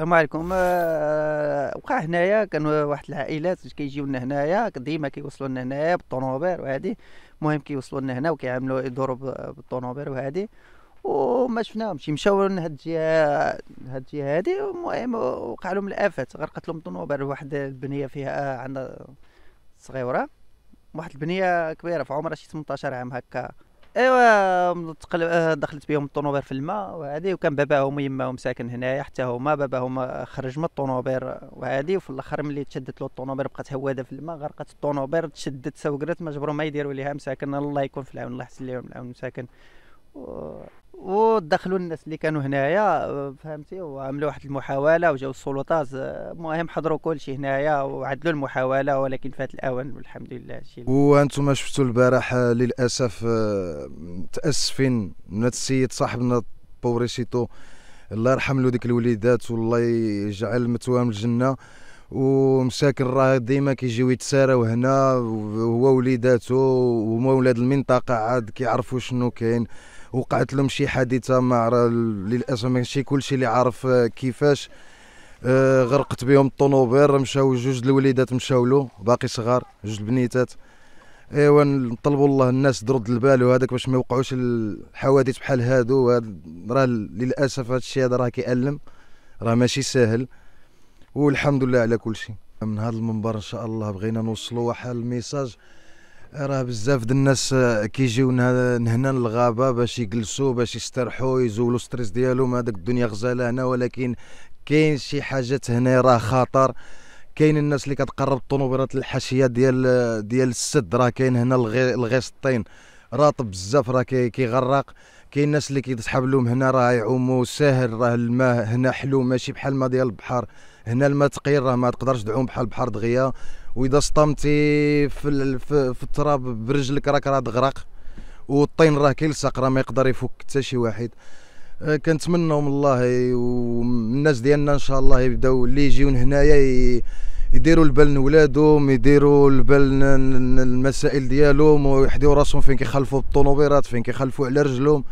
السلام عليكم أه وقع هنايا كان واحد العائلات كيجيو لنا هنايا ديما كيوصلوا لنا هنايا بالطونوبير وهادي المهم كيوصلوا لنا هنا وكيعملوا يدوروا بالطونوبير وهادي وما شفناهمش مشاو لهاد الجهه هاد الجهه هادي المهم وقع لهم الافات غرقت لهم طونوبير واحد البنيه فيها آه، عندها صغيره واحد البنيه كبيره في عمرها شي 18 عام هكا ايوا آه، دخلت بهم الطونوبير في الماء وهادي وكان باباهم ويماهم ساكن هنايا حتى هما باباهم آه، خرج من الطونوبير آه، وهادي وفي الاخر ملي تشدت له الطونوبير بقات هواده في الماء غرقت الطونوبير تشدت سوقرات مجبرو ما يديروا ليها مساكن الله يكون في العون الله يحسن ليهم العون مساكن ودخلوا الناس اللي كانوا هنايا فهمتي وعملوا واحد المحاوله وجاو السلطات المهم حضروا كل شيء هنايا وعدلوا المحاوله ولكن فات الاوان والحمد لله شيء وانتم شفتوا البارح آه، للاسف آه، متاسفين من السيد صاحبنا بوريشيتو الله يرحم له ديك الوليدات والله يجعل مثواهم الجنه ومساكن راه ديما كيجيو يتساراو هنا هو وليداتو وهما ولاد المنطقه عاد كيعرفوا شنو كاين وقعت لهم شي حادثه ما للاسف ماشي كلشي اللي عارف آه، كيفاش آه، غرقت بهم الطوموبيل مشاو جوج الوليدات مشاو له باقي صغار جوج البنيتات ايوا نطلبوا الله الناس ترد البال وهذاك باش ما يوقعوش الحوادث بحال هادو راه للاسف هذا الشيء هذا راه كيألم راه ماشي ساهل والحمد لله على كل شيء من هذا المنبر ان شاء الله بغينا نوصلوا واحد الميساج راه بزاف د الناس آه، كيجيو هنا للغابه باش يجلسوا باش يسترحوا يزولوا ستريس ديالهم هذاك الدنيا غزاله هنا ولكن كاين شي حاجات هنا راه خطر كاين الناس اللي كتقرب الطنوبيرات الحاشيه ديال آه، ديال السد راه كاين هنا الغيسطين راطب بزاف راه كيغرق كاين الناس اللي كيتسحب لهم هنا راه يعوموا ساهل راه الماء هنا حلو ماشي بحال الماء ديال البحر هنا الماء ثقيل راه ما تقدرش تعوم بحال البحر دغيا واذا صطمتي في, في التراب برجلك راك راه تغرق والطين راه كيلصق راه ما يقدر يفك حتى شي واحد آه، كنتمنوا من الله والناس ديالنا ان شاء الله يبداو اللي يجيون هنايا يديروا البال لولادهم يديروا البال المسائل ديالهم ويحديو راسهم فين كيخلفوا الطوموبيلات فين كيخلفوا على رجلهم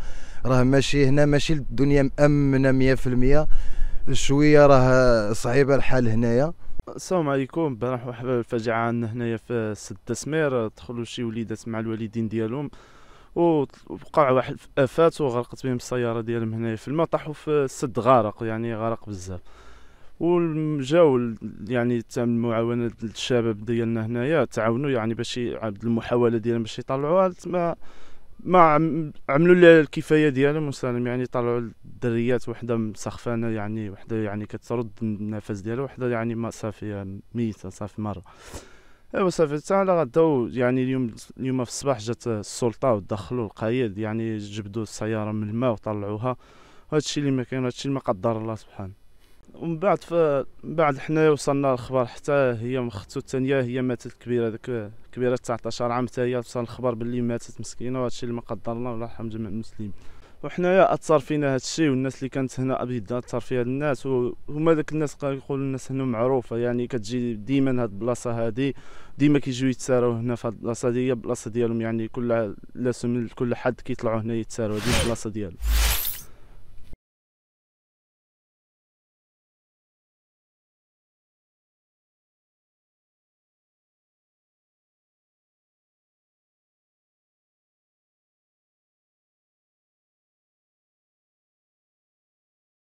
راه ماشي هنا ماشي الدنيا مامنه 100% شويه راه صعيبه الحال هنايا السلام عليكم بارح واحد الفجعه عندنا هنايا في سد تسمير دخلوا شي وليدات مع الوالدين ديالهم ووقع واحد افات وغرقت بهم السياره ديالهم هنايا في الماء طاحوا في سد غارق يعني غرق بزاف وجاو يعني تم معاونه الشباب ديالنا هنايا تعاونوا يعني باش المحاوله ديالنا باش يطلعوها تما ما عملوا لي الكفايه ديالهم مسالم يعني طلعوا الدريات وحده مسخفانه يعني وحده يعني كترد النفس ديالها وحده يعني ما صافي ميته صافي مره ايوا صافي حتى على غدا يعني اليوم اليوم في الصباح جات السلطه ودخلوا القايد يعني جبدوا السياره من الماء وطلعوها هادشي اللي ما كان هادشي اللي ما قدر الله سبحانه ومن بعد ف من بعد حنايا وصلنا الخبر حتى هي مختو الثانيه هي ماتت كبيره ديك كبيره 19 عام حتى هي وصل الخبر باللي ماتت مسكينه وهادشي اللي ما قدرنا الله ولا رحم جميع المسلمين وحنايا اثر فينا هادشي والناس اللي كانت هنا ابيض اثر فيها الناس وهما داك الناس يقول الناس هنا معروفه يعني كتجي ديما هاد البلاصه هادي ديما كيجيو يتساروا هنا في هاد البلاصه هادي هي البلاصه ديالهم يعني كل لا كل حد كيطلعوا هنا يتساروا هادي البلاصه ديالهم